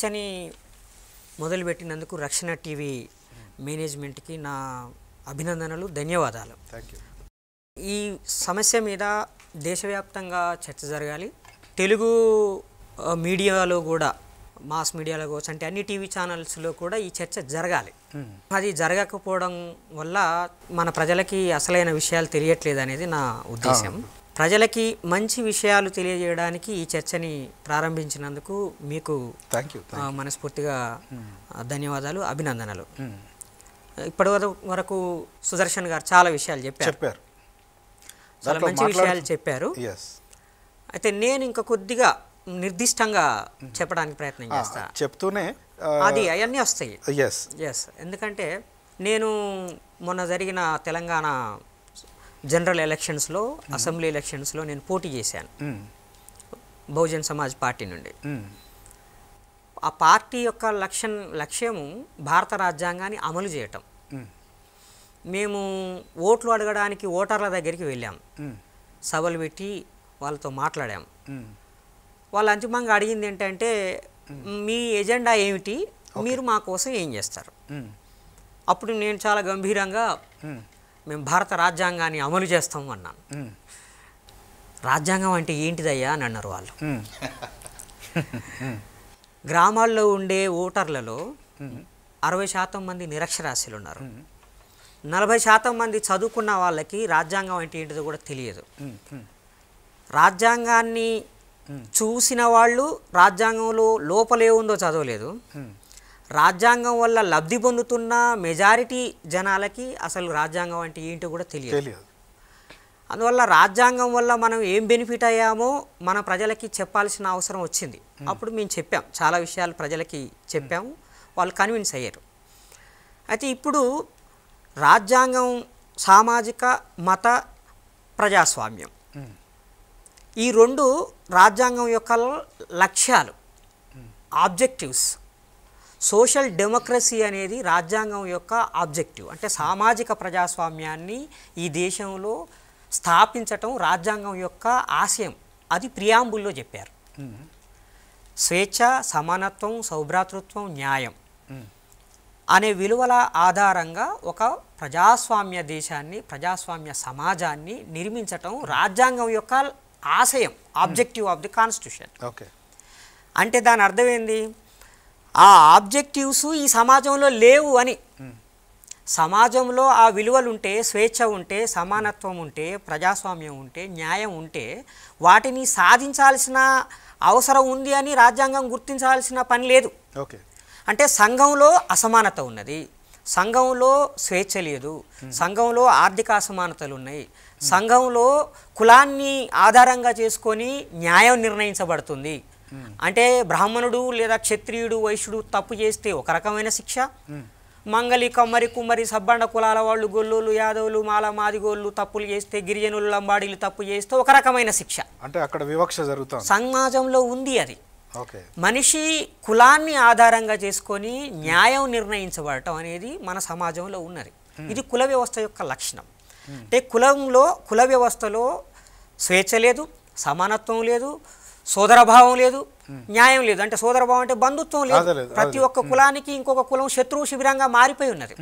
చర్చని మొదలుపెట్టినందుకు రక్షణ టీవీ మేనేజ్మెంట్కి నా అభినందనలు ధన్యవాదాలు ఈ సమస్య మీద దేశవ్యాప్తంగా చర్చ జరగాలి తెలుగు మీడియాలో కూడా మాస్ మీడియాలో కావచ్చు అంటే అన్ని టీవీ ఛానల్స్లో కూడా ఈ చర్చ జరగాలి అది జరగకపోవడం వల్ల మన ప్రజలకి అసలైన విషయాలు తెలియట్లేదు అనేది నా ఉద్దేశం ప్రజలకి మంచి విషయాలు తెలియజేయడానికి ఈ చర్చని ప్రారంభించినందుకు మీకు థ్యాంక్ యూ మనస్ఫూర్తిగా hmm. ధన్యవాదాలు అభినందనలు hmm. ఇప్పటి వరకు సుదర్శన్ గారు చాలా విషయాలు చెప్పారు చెప్పారు చాలా మంచి విషయాలు చెప్పారు అయితే నేను ఇంకా కొద్దిగా నిర్దిష్టంగా hmm. చెప్పడానికి ప్రయత్నం చేస్తా చెప్తూనే అది అవన్నీ వస్తాయి ఎస్ ఎస్ ఎందుకంటే నేను మొన్న జరిగిన తెలంగాణ జనరల్ ఎలక్షన్స్లో అసెంబ్లీ ఎలక్షన్స్లో నేను పోటీ చేశాను బహుజన్ సమాజ్ పార్టీ నుండి ఆ పార్టీ యొక్క లక్ష్యం లక్ష్యము భారత రాజ్యాంగాన్ని అమలు చేయటం మేము ఓట్లు అడగడానికి ఓటర్ల దగ్గరికి వెళ్ళాం సభలు పెట్టి వాళ్ళతో మాట్లాడాం వాళ్ళు అంతిమంగా అడిగింది ఏంటంటే మీ ఎజెండా ఏమిటి మీరు మా కోసం ఏం చేస్తారు అప్పుడు నేను చాలా గంభీరంగా మేము భారత రాజ్యాంగాన్ని అమలు చేస్తాం అన్నాను రాజ్యాంగం అంటే ఏంటిదయ్యా అని అన్నారు వాళ్ళు గ్రామాల్లో ఉండే ఓటర్లలో అరవై శాతం మంది నిరక్షరాస్యులు ఉన్నారు నలభై శాతం మంది చదువుకున్న వాళ్ళకి రాజ్యాంగం అంటే ఏంటిదో కూడా తెలియదు రాజ్యాంగాన్ని చూసిన వాళ్ళు రాజ్యాంగంలో లోపలే ఉందో చదవలేదు రాజ్యాంగం వల్ల లబ్ధి పొందుతున్న మెజారిటీ జనాలకి అసలు రాజ్యాంగం అంటే ఏంటో కూడా తెలియదు అందువల్ల రాజ్యాంగం వల్ల మనం ఏం బెనిఫిట్ అయ్యామో మన ప్రజలకి చెప్పాల్సిన అవసరం వచ్చింది అప్పుడు మేము చెప్పాం చాలా విషయాలు ప్రజలకి చెప్పాము వాళ్ళు కన్విన్స్ అయ్యారు అయితే ఇప్పుడు రాజ్యాంగం సామాజిక మత ప్రజాస్వామ్యం ఈ రెండు రాజ్యాంగం యొక్క లక్ష్యాలు ఆబ్జెక్టివ్స్ సోషల్ డెమోక్రసీ అనేది రాజ్యాంగం యొక్క ఆబ్జెక్టివ్ అంటే సామాజిక ప్రజాస్వామ్యాన్ని ఈ దేశంలో స్థాపించటం రాజ్యాంగం యొక్క ఆశయం అది ప్రియాంబుల్లో చెప్పారు స్వేచ్ఛ సమానత్వం సౌభ్రాతృత్వం న్యాయం అనే విలువల ఆధారంగా ఒక ప్రజాస్వామ్య దేశాన్ని ప్రజాస్వామ్య సమాజాన్ని నిర్మించటం రాజ్యాంగం యొక్క ఆశయం objective of the constitution okay అంటే దాని అర్థం ఏంది ఆ ఆబ్జెక్టివ్స్ ఈ సమాజంలో లేవు అని సమాజంలో ఆ విలువలు ఉంటే స్వేచ్ఛ ఉంటే సమానత్వం ఉంటే ప్రజాస్వామ్యం ఉంటే న్యాయం ఉంటే వాటిని సాధించాల్సిన అవసరం ఉంది అని రాజ్యాంగం గుర్తించాల్సిన పని లేదు ఓకే అంటే సంఘంలో అసమానత ఉన్నది సంఘంలో స్వేచ్ఛ లేదు సంఘంలో ఆర్థిక అసమానతలు ఉన్నాయి సంఘంలో కులాన్ని ఆధారంగా చేసుకొని న్యాయం నిర్ణయించబడుతుంది అంటే బ్రాహ్మణుడు లేదా క్షత్రియుడు వైశ్యుడు తప్పు చేస్తే ఒక రకమైన శిక్ష మంగళి కొమ్మరి కుమ్మరి సబ్బండ కులాల వాళ్ళు గొల్లోళ్ళు యాదవులు మాల మాదిగోళ్ళు తప్పులు చేస్తే గిరిజనులు లంబాడీలు తప్పు చేస్తే ఒక రకమైన శిక్ష అంటే అక్కడ వివక్ష జరుగుతుంది సమాజంలో ఉంది అది మనిషి కులాన్ని ఆధారంగా చేసుకొని న్యాయం నిర్ణయించబడటం అనేది మన సమాజంలో ఉన్నది ఇది కుల వ్యవస్థ యొక్క లక్షణం అంటే కులంలో కుల వ్యవస్థలో స్వేచ్ఛ లేదు సమానత్వం లేదు సోదరభావం లేదు న్యాయం లేదు అంటే సోదరభావం అంటే బంధుత్వం లేదు ప్రతి ఒక్క కులానికి ఇంకొక కులం శత్రువు శిబిరంగా మారిపోయి ఉన్నది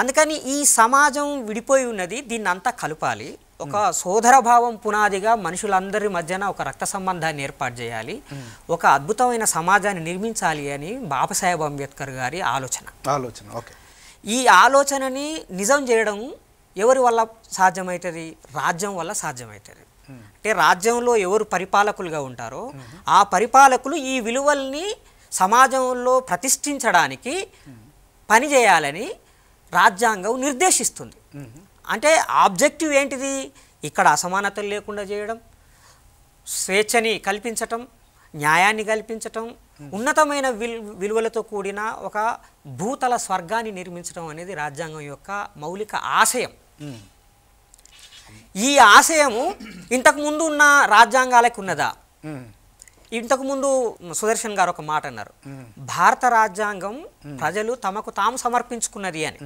అందుకని ఈ సమాజం విడిపోయి ఉన్నది దీన్ని అంతా కలపాలి ఒక సోదరభావం పునాదిగా మనుషులందరి మధ్యన ఒక రక్త సంబంధాన్ని ఏర్పాటు చేయాలి ఒక అద్భుతమైన సమాజాన్ని నిర్మించాలి అని బాబాసాహెబ్ అంబేద్కర్ గారి ఆలోచన ఆలోచన ఓకే ఈ ఆలోచనని నిజం చేయడం ఎవరి వల్ల సాధ్యమవుతుంది రాజ్యం వల్ల సాధ్యమవుతుంది అంటే రాజ్యంలో ఎవరు పరిపాలకులుగా ఉంటారో ఆ పరిపాలకులు ఈ విలువల్ని సమాజంలో ప్రతిష్ఠించడానికి పనిచేయాలని రాజ్యాంగం నిర్దేశిస్తుంది అంటే ఆబ్జెక్టివ్ ఏంటిది ఇక్కడ అసమానతలు లేకుండా చేయడం స్వేచ్ఛని కల్పించటం న్యాయాన్ని కల్పించటం ఉన్నతమైన విలువలతో కూడిన ఒక భూతల స్వర్గాన్ని నిర్మించడం అనేది రాజ్యాంగం యొక్క మౌలిక ఆశయం ఈ ఆశయము ఇంతకుముందు ఉన్న రాజ్యాంగాలకు ఉన్నదా ఇంతకుముందు సుదర్శన్ గారు ఒక మాట అన్నారు భారత రాజ్యాంగం ప్రజలు తమకు తాము సమర్పించుకున్నది అని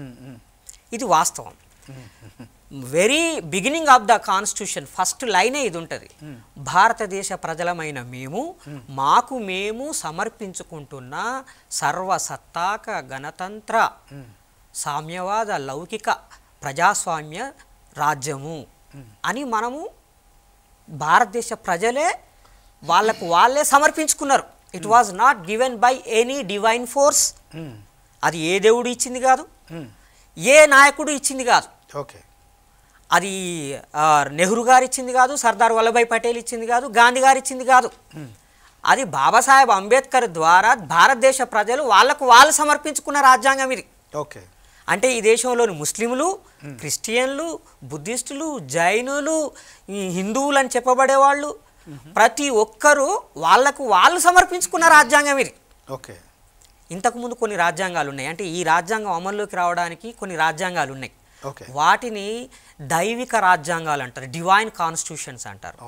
ఇది వాస్తవం very beginning of the constitution first లైనే ఇది ఉంటుంది భారతదేశ ప్రజలమైన మేము మాకు మేము సమర్పించుకుంటున్న సర్వసత్తాక గణతంత్ర సామ్యవాద లౌకిక ప్రజాస్వామ్య రాజ్యము అని మనము భారతదేశ ప్రజలే వాళ్ళకు వాళ్ళే సమర్పించుకున్నారు it was not given by any divine force అది ఏ దేవుడు ఇచ్చింది కాదు ఏ నాయకుడు ఇచ్చింది కాదు ఓకే అది నెహ్రూ గారు ఇచ్చింది కాదు సర్దార్ వల్లభాయ్ పటేల్ ఇచ్చింది కాదు గాంధీ గారు ఇచ్చింది కాదు అది బాబాసాహెబ్ అంబేద్కర్ ద్వారా భారతదేశ ప్రజలు వాళ్ళకు వాళ్ళు సమర్పించుకున్న రాజ్యాంగం ఇది ఓకే అంటే ఈ దేశంలోని ముస్లింలు క్రిస్టియన్లు బుద్ధిస్టులు జైనులు హిందువులు అని చెప్పబడేవాళ్ళు ప్రతి ఒక్కరూ వాళ్లకు వాళ్ళు సమర్పించుకున్న రాజ్యాంగం ఇది ఓకే ఇంతకుముందు కొన్ని రాజ్యాంగాలు ఉన్నాయి అంటే ఈ రాజ్యాంగం అమల్లోకి రావడానికి కొన్ని రాజ్యాంగాలు ఉన్నాయి వాటిని దైవిక రాజ్యాంగాలు అంటారు డివైన్ కాన్స్టిట్యూషన్స్ అంటారు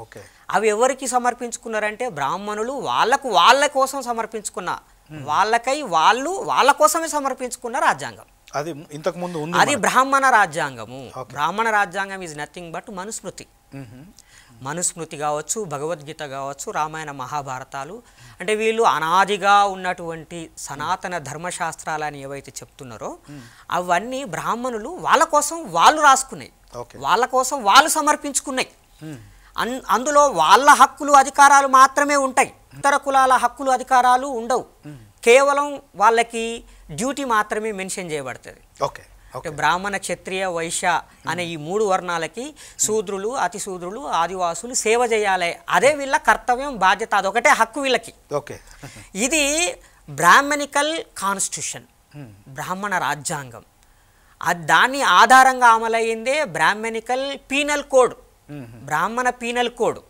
అవి ఎవరికి సమర్పించుకున్నారంటే బ్రాహ్మణులు వాళ్ళకు వాళ్ళ కోసం సమర్పించుకున్న వాళ్ళకై వాళ్ళు వాళ్ళ కోసమే సమర్పించుకున్న రాజ్యాంగం అది ఇంతకు ముందు ఉంది అది బ్రాహ్మణ రాజ్యాంగము బ్రాహ్మణ రాజ్యాంగం is nothing but Manusmriti Manusmriti కావచ్చు భగవద్గీత కావచ్చు రామాయణ మహాభారతాలు అంటే వీళ్ళు అనాదిగా ఉన్నటువంటి సనాతన ధర్మశాస్త్రాలని ఏవైతే చెప్తున్నారో అవన్నీ బ్రాహ్మణులు వాళ్ళ కోసం వాళ్ళు రాసుకున్నాయి వాళ్ళ కోసం వాళ్ళు సమర్పించుకున్నాయి అందులో వాళ్ళ హక్కులు అధికారాలు మాత్రమే ఉంటాయి ఇతర కులాల హక్కులు అధికారాలు ఉండవు కేవలం వాళ్ళకి డ్యూటీ మాత్రమే మెన్షన్ చేయబడుతుంది ఓకే అంటే బ్రాహ్మణ క్షత్రియ వైశ్య అనే ఈ మూడు వర్ణాలకి శూద్రులు అతి శూద్రులు ఆదివాసులు సేవ చేయాలి అదే వీళ్ళ కర్తవ్యం బాధ్యత అదొకటే హక్కు వీళ్ళకి ఓకే ఇది బ్రాహ్మణికల్ కాన్స్టిట్యూషన్ బ్రాహ్మణ రాజ్యాంగం దాన్ని ఆధారంగా అమలయ్యిందే బ్రాహ్మణికల్ పీనల్ కోడ్ బ్రాహ్మణ పీనల్ కోడ్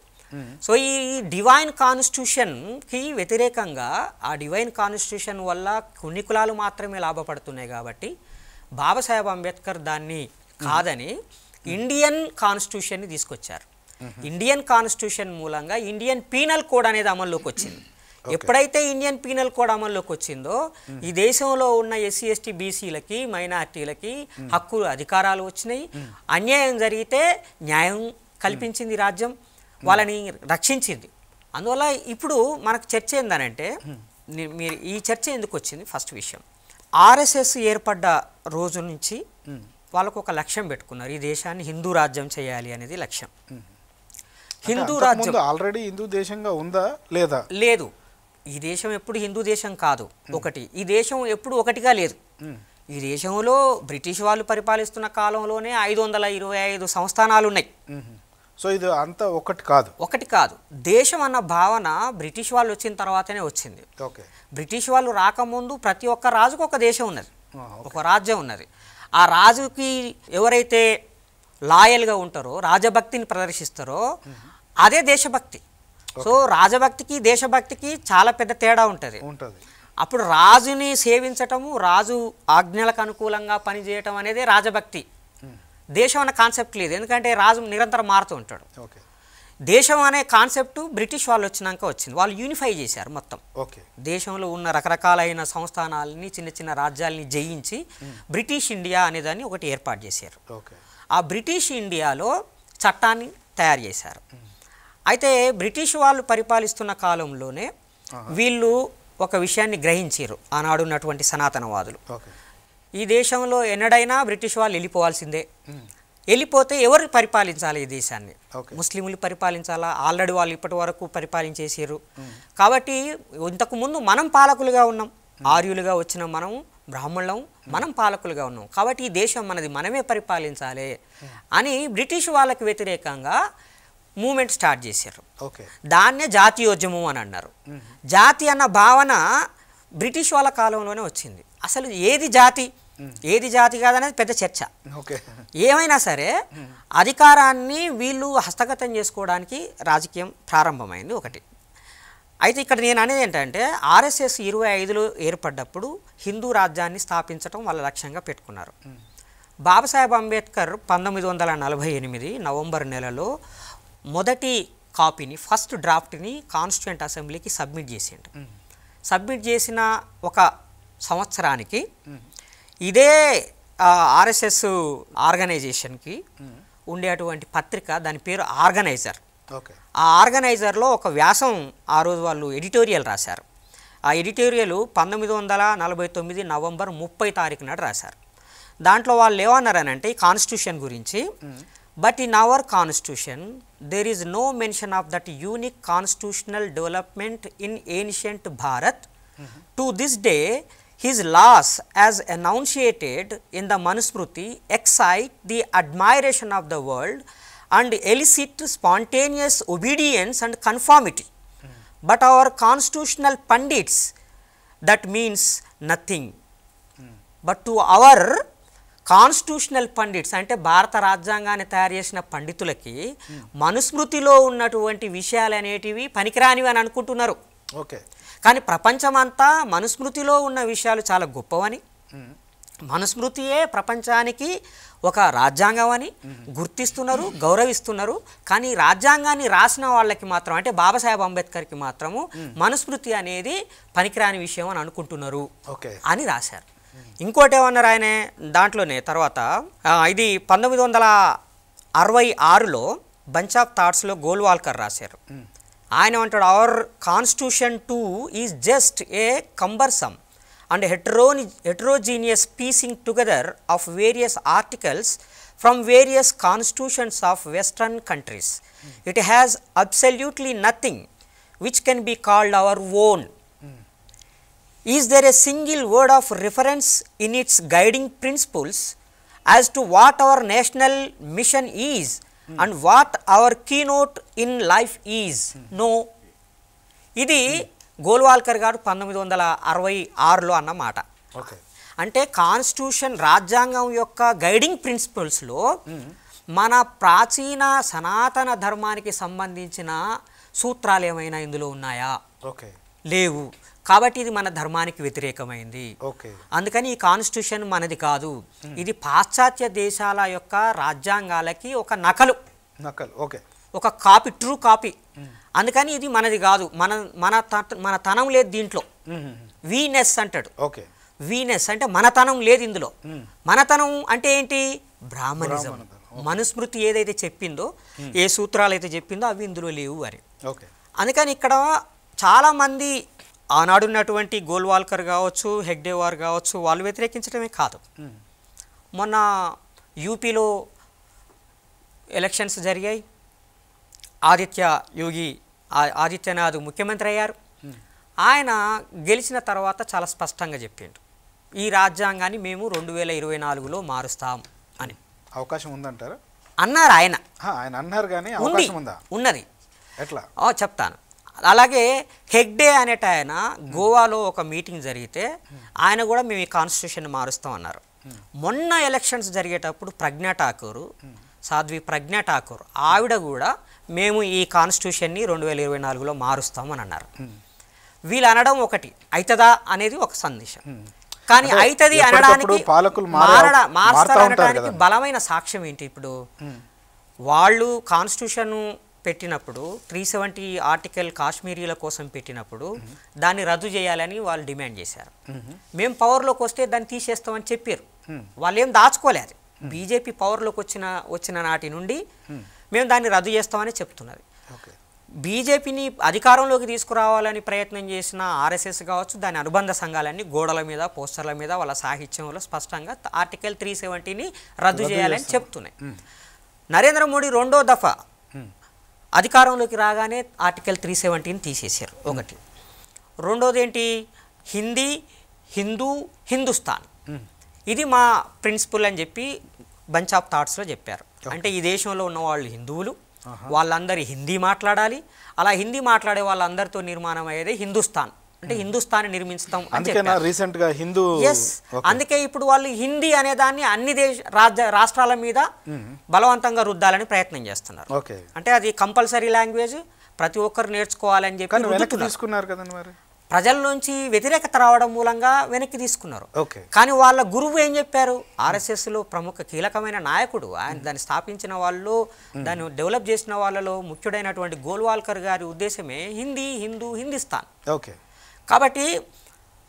సో ఈ డివైన్ కాన్స్టిట్యూషన్కి వ్యతిరేకంగా ఆ డివైన్ కాన్స్టిట్యూషన్ వల్ల కొన్ని కులాలు మాత్రమే లాభపడుతున్నాయి కాబట్టి బాబాసాహెబ్ అంబేద్కర్ దాన్ని కాదని ఇండియన్ కాన్స్టిట్యూషన్ని తీసుకొచ్చారు ఇండియన్ కాన్స్టిట్యూషన్ మూలంగా ఇండియన్ పీనల్ కోడ్ అనేది అమల్లోకి వచ్చింది ఎప్పుడైతే ఇండియన్ పీనల్ కోడ్ అమల్లోకి వచ్చిందో ఈ దేశంలో ఉన్న ఎస్సీ ఎస్టీ బీసీలకి మైనార్టీలకి హక్కులు అధికారాలు వచ్చినాయి అన్యాయం జరిగితే న్యాయం కల్పించింది రాజ్యం వాళ్ళని రక్షించింది అందువల్ల ఇప్పుడు మనకు చర్చ ఏందనంటే మీరు ఈ చర్చ ఎందుకు వచ్చింది ఫస్ట్ విషయం ఆర్ఎస్ఎస్ ఏర్పడ్డ రోజు నుంచి వాళ్ళకు ఒక లక్ష్యం పెట్టుకున్నారు ఈ దేశాన్ని హిందూ రాజ్యం చేయాలి అనేది లక్ష్యం హిందూ రాజ్యం ఆల్రెడీ హిందూ దేశంగా ఉందా లేదా లేదు ఈ దేశం ఎప్పుడు హిందూ దేశం కాదు ఒకటి ఈ దేశం ఎప్పుడు ఒకటిగా లేదు ఈ దేశంలో బ్రిటిష్ వాళ్ళు పరిపాలిస్తున్న కాలంలోనే ఐదు వందల ఇరవై ఐదు సంస్థానాలు ఉన్నాయి సో ఇది అంతా ఒకటి కాదు ఒకటి కాదు దేశం అన్న భావన బ్రిటిష్ వాళ్ళు వచ్చిన తర్వాతనే వచ్చింది ఓకే బ్రిటిష్ వాళ్ళు రాకముందు ప్రతి ఒక్క రాజుకు ఒక దేశం ఉన్నది ఒక రాజ్యం ఉన్నది ఆ రాజుకి ఎవరైతే లాయల్గా ఉంటారో రాజభక్తిని ప్రదర్శిస్తారో అదే దేశభక్తి సో రాజభక్తికి దేశభక్తికి చాలా పెద్ద తేడా ఉంటుంది ఉంటుంది అప్పుడు రాజుని సేవించటము రాజు ఆజ్ఞలకు అనుకూలంగా పనిచేయటం అనేది రాజభక్తి దేశం అనే కాన్సెప్ట్ లేదు ఎందుకంటే రాజు నిరంతరం మారుతూ ఉంటాడు ఓకే దేశం అనే కాన్సెప్ట్ బ్రిటిష్ వాళ్ళు వచ్చినాక వచ్చింది వాళ్ళు యూనిఫై చేశారు మొత్తం ఓకే దేశంలో ఉన్న రకరకాలైన సంస్థానాలని చిన్న చిన్న రాజ్యాలని జయించి బ్రిటిష్ ఇండియా అనేదాన్ని ఒకటి ఏర్పాటు చేశారు ఓకే ఆ బ్రిటిష్ ఇండియాలో చట్టాన్ని తయారు చేశారు అయితే బ్రిటిష్ వాళ్ళు పరిపాలిస్తున్న కాలంలోనే వీళ్ళు ఒక విషయాన్ని గ్రహించారు ఆనాడున్నటువంటి సనాతనవాదులు ఈ దేశంలో ఎన్నడైనా బ్రిటిష్ వాళ్ళు వెళ్ళిపోవాల్సిందే వెళ్ళిపోతే ఎవరు పరిపాలించాలి ఈ దేశాన్ని ముస్లింలు పరిపాలించాలా ఆల్రెడీ వాళ్ళు ఇప్పటి వరకు పరిపాలించేసారు కాబట్టి ఇంతకుముందు మనం పాలకులుగా ఉన్నాం ఆర్యులుగా వచ్చిన మనం బ్రాహ్మణులం మనం పాలకులుగా ఉన్నాం కాబట్టి ఈ దేశం మనది మనమే పరిపాలించాలి అని బ్రిటిష్ వాళ్ళకి వ్యతిరేకంగా మూమెంట్ స్టార్ట్ చేశారు దాన్నే జాతీయోద్యమం అని అన్నారు జాతి అన్న భావన బ్రిటిష్ వాళ్ళ కాలంలోనే వచ్చింది అసలు ఏది జాతి ఏది జాతి కాదనేది పెద్ద చర్చ ఏమైనా సరే అధికారాన్ని వీళ్ళు హస్తగతం చేసుకోవడానికి రాజకీయం ప్రారంభమైంది ఒకటి అయితే ఇక్కడ నేను అనేది ఏంటంటే ఆర్ఎస్ఎస్ ఇరవై ఐదులో ఏర్పడ్డప్పుడు హిందూ రాజ్యాన్ని స్థాపించడం వాళ్ళ లక్ష్యంగా పెట్టుకున్నారు బాబాసాహెబ్ అంబేద్కర్ పంతొమ్మిది వందల నలభై ఎనిమిది నవంబర్ నెలలో మొదటి కాపీని ఫస్ట్ డ్రాఫ్ట్ని కాన్స్టిట్యూంట్ అసెంబ్లీకి సబ్మిట్ చేసిండు సబ్మిట్ చేసిన ఒక సంవత్సరానికి ఇదే ఆర్ఎస్ఎస్ ఆర్గనైజేషన్కి ఉండేటువంటి పత్రిక దాని పేరు ఆర్గనైజర్ ఆ ఆర్గనైజర్లో ఒక వ్యాసం ఆ రోజు వాళ్ళు ఎడిటోరియల్ రాశారు ఆ ఎడిటోరియల్ పంతొమ్మిది వందల నలభై తొమ్మిది నవంబర్ ముప్పై తారీఖు నాడు రాశారు దాంట్లో వాళ్ళు ఏమన్నారనంటే ఈ కాన్స్టిట్యూషన్ గురించి But in our constitution, there is no mention of that unique constitutional development in ancient Bharat. Mm -hmm. To this day, his laws as enunciated in the Manusmriti excite the admiration of the world and elicit spontaneous obedience and conformity. Mm -hmm. But our constitutional pundits, that means nothing. Mm -hmm. But to our constitutional pundits అంటే భారత రాజ్యాంగాన్ని తయారు చేసిన పండితులకి మనుస్మృతిలో ఉన్నటువంటి విషయాలు అనేటివి పనికిరానివి అని అనుకుంటున్నారు ఓకే కానీ ప్రపంచమంతా మనుస్మృతిలో ఉన్న విషయాలు చాలా గొప్పవని మనుస్మృతియే ప్రపంచానికి ఒక రాజ్యాంగం అని గుర్తిస్తున్నారు గౌరవిస్తున్నారు కానీ రాజ్యాంగాన్ని రాసిన వాళ్ళకి మాత్రం అంటే బాబాసాహెబ్ అంబేద్కర్కి మాత్రము మనుస్మృతి అనేది పనికిరాని విషయం అని అనుకుంటున్నారు అని రాశారు ఇంకోటి ఏమన్నారు ఆయనే దాంట్లోనే తర్వాత ఇది పంతొమ్మిది వందల అరవై ఆరులో బంచ్ ఆఫ్ థాట్స్లో గోల్వాల్కర్ రాశారు ఆయన అంటాడు our constitution too is just a cumbersome and hetero heterogeneous piecing together of various articles from various constitutions of western countries it has absolutely nothing which can be called our own Is there a single word of reference in its guiding principles as to what our national mission is mm. and what our keynote in life is? Mm. No. ఇది గోల్వాల్కర్ గారు పంతొమ్మిది వందల అరవై ఆరులో అన్న మాట అంటే constitution రాజ్యాంగం యొక్క గైడింగ్ ప్రిన్సిపల్స్లో మన ప్రాచీన సనాతన ధర్మానికి సంబంధించిన సూత్రాలు ఏమైనా ఇందులో ఉన్నాయా ఓకే లేవు కాబట్టి ఇది మన ధర్మానికి వ్యతిరేకమైంది అందుకని ఈ కాన్స్టిట్యూషన్ మనది కాదు ఇది పాశ్చాత్య దేశాల యొక్క రాజ్యాంగాలకి ఒక నకలు నకలు ఓకే ఒక కాపీ ట్రూ కాపీ అందుకని ఇది మనది కాదు మన మన మన తనం లేదు దీంట్లో వీనెస్ అంటాడు ఓకే వీనెస్ అంటే మనతనం లేదు ఇందులో మనతనం అంటే ఏంటి బ్రాహ్మణిజం మనుస్మృతి ఏదైతే చెప్పిందో ఏ సూత్రాలు అయితే చెప్పిందో అవి ఇందులో లేవు అని అందుకని ఇక్కడ చాలామంది ఆనాడున్నటువంటి గోల్వాల్కర్ కావచ్చు హెగ్డేవార్ కావచ్చు వాళ్ళు వ్యతిరేకించడమే కాదు hmm. మొన్న యూపీలో ఎలక్షన్స్ జరిగాయి ఆదిత్య యోగి ఆదిత్యనాథ్ ముఖ్యమంత్రి అయ్యారు hmm. ఆయన గెలిచిన తర్వాత చాలా స్పష్టంగా చెప్పిండు ఈ రాజ్యాంగాన్ని మేము రెండు వేల ఇరవై నాలుగులో మారుస్తాం అని అవకాశం ఉందంటారు అన్నారు ఆయన ఆయన అన్నారు ఉన్నది ఎట్లా చెప్తాను అలాగే హెగ్డే అనేట ఆయన గోవాలో ఒక మీటింగ్ జరిగితే ఆయన కూడా మేము ఈ కాన్స్టిట్యూషన్ మారుస్తాం అన్నారు మొన్న ఎలక్షన్స్ జరిగేటప్పుడు ప్రజ్ఞా ఠాకూర్ సాధ్వి ప్రజ్ఞా ఠాకూర్ ఆవిడ కూడా మేము ఈ కాన్స్టిట్యూషన్ని రెండు వేల ఇరవై నాలుగులో మారుస్తామని అన్నారు వీళ్ళు అనడం ఒకటి అవుతుందా అనేది ఒక సందేశం కానీ అవుతుంది అనడానికి మారడం బలమైన సాక్ష్యం ఏంటి ఇప్పుడు వాళ్ళు కాన్స్టిట్యూషన్ పెట్టినప్పుడు త్రీ సెవెంటీ ఆర్టికల్ కాశ్మీరీల కోసం పెట్టినప్పుడు దాన్ని రద్దు చేయాలని వాళ్ళు డిమాండ్ చేశారు మేము పవర్లోకి వస్తే దాన్ని తీసేస్తామని చెప్పారు వాళ్ళు ఏం దాచుకోలేదు బీజేపీ పవర్లోకి వచ్చిన వచ్చిన నాటి నుండి మేము దాన్ని రద్దు చేస్తామని చెప్తున్నది బీజేపీని అధికారంలోకి తీసుకురావాలని ప్రయత్నం చేసిన ఆర్ఎస్ఎస్ కావచ్చు దాని అనుబంధ సంఘాలన్నీ గోడల మీద పోస్టర్ల మీద వాళ్ళ సాహిత్యంలో స్పష్టంగా ఆర్టికల్ త్రీ సెవెంటీని రద్దు చేయాలని చెప్తున్నాయి నరేంద్ర మోడీ రెండో దఫా అధికారంలోకి రాగానే ఆర్టికల్ త్రీ సెవెంటీని తీసేశారు ఒకటి రెండోది ఏంటి హిందీ హిందూ హిందుస్థాన్ ఇది మా ప్రిన్సిపల్ అని చెప్పి బంచ్ ఆఫ్ థాట్స్లో చెప్పారు అంటే ఈ దేశంలో ఉన్న వాళ్ళు హిందువులు వాళ్ళందరి హిందీ మాట్లాడాలి అలా హిందీ మాట్లాడే వాళ్ళందరితో నిర్మాణం అయ్యేది హిందుస్థాన్ అంటే హిందుస్థాన్ నిర్మించుతాం అందుకేనా రీసెంట్ గా హిందూ ఎస్ అందుకే ఇప్పుడు వాళ్ళు హిందీ అనే దాన్ని అన్ని దేశ రాజ్య రాష్ట్రాల మీద బలవంతంగా రుద్దాలని ప్రయత్నం చేస్తున్నారు అంటే అది కంపల్సరీ లాంగ్వేజ్ ప్రతి ఒక్కరు నేర్చుకోవాలని చెప్పి తీసుకున్నారు ప్రజల నుంచి వ్యతిరేకత రావడం మూలంగా వెనక్కి తీసుకున్నారు కానీ వాళ్ళ గురువు ఏం చెప్పారు ఆర్ఎస్ఎస్ లో ప్రముఖ కీలకమైన నాయకుడు ఆయన దాన్ని స్థాపించిన వాళ్ళు దాన్ని డెవలప్ చేసిన వాళ్ళలో ముఖ్యుడైనటువంటి గోల్వాల్కర్ గారి ఉద్దేశమే హిందీ హిందూ హిందుస్థాన్ ఓకే కాబట్టి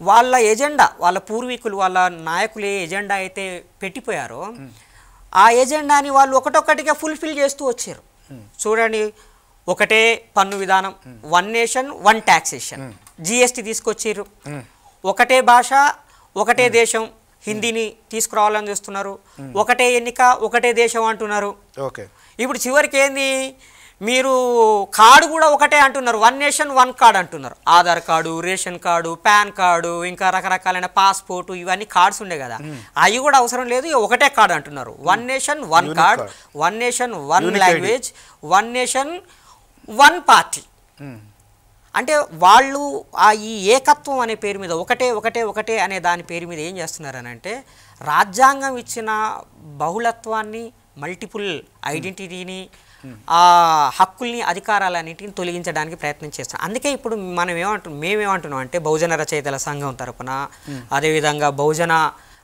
వాళ్ళ ఎజెండా వాళ్ళ పూర్వీకులు వాళ్ళ నాయకులు ఏ ఎజెండా అయితే పెట్టిపోయారో ఆ ఎజెండాని వాళ్ళు ఒకటొక్కటిగా ఫుల్ఫిల్ చేస్తూ వచ్చారు చూడండి ఒకటే పన్ను విధానం one nation one taxation GST తీసుకొచ్చారు ఒకటే భాష ఒకటే దేశం హిందీని తీసుకురావాలని చూస్తున్నారు ఒకటే ఎన్నిక ఒకటే దేశం అంటున్నారు ఇప్పుడు చివరికి ఏంది మీరు కార్డు కూడా ఒకటే అంటున్నారు వన్ నేషన్ వన్ కార్డు అంటున్నారు Aadhaar card ration card PAN card ఇంకా రకరకాలైన పాస్పోర్ట్ ఇవన్నీ కార్డ్స్ ఉండే కదా అవి కూడా అవసరం లేదు ఒకటే కార్డు అంటున్నారు one nation one card one nation one language one nation one party అంటే వాళ్ళు ఆ ఈ ఏకత్వం అనే పేరు మీద ఒకటే ఒకటే ఒకటే అనే దాని పేరు మీద ఏం అంటే రాజ్యాంగం ఇచ్చిన బహుళత్వాన్ని మల్టిపుల్ ఐడెంటిటీని ఆ హక్కుల్ని అధికారాలన్నిటిని తొలగించడానికి ప్రయత్నం చేస్తాం అందుకే ఇప్పుడు మనం ఏమంటున్నాం మేమేమంటున్నాం అంటే బహుజన రచయితల సంఘం తరపున అదేవిధంగా బహుజన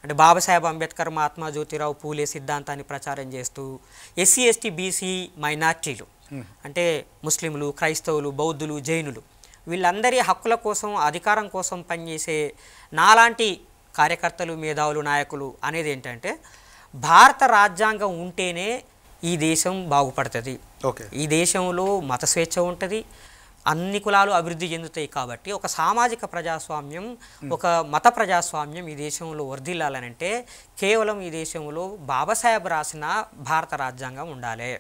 అంటే బాబాసాహెబ్ అంబేద్కర్ మహాత్మా జ్యోతిరావు పూలే సిద్ధాంతాన్ని ప్రచారం చేస్తూ ఎస్సీ ఎస్టీ బీసీ మైనార్టీలు అంటే ముస్లింలు క్రైస్తవులు బౌద్ధులు జైనులు వీళ్ళందరి హక్కుల కోసం అధికారం కోసం పనిచేసే నాలాంటి కార్యకర్తలు మేధావులు నాయకులు అనేది ఏంటంటే భారత రాజ్యాంగం ఉంటేనే ఈ దేశం బాగుపడుతుంది ఈ దేశంలో మత స్వేచ్ఛ ఉంటుంది అన్ని కులాలు అభివృద్ధి చెందుతాయి కాబట్టి ఒక సామాజిక ప్రజాస్వామ్యం ఒక మత ప్రజాస్వామ్యం ఈ దేశంలో వర్ధిల్లాలనంటే కేవలం ఈ దేశంలో బాబాసాహెబ్ రాసిన భారత రాజ్యాంగం ఉండాలి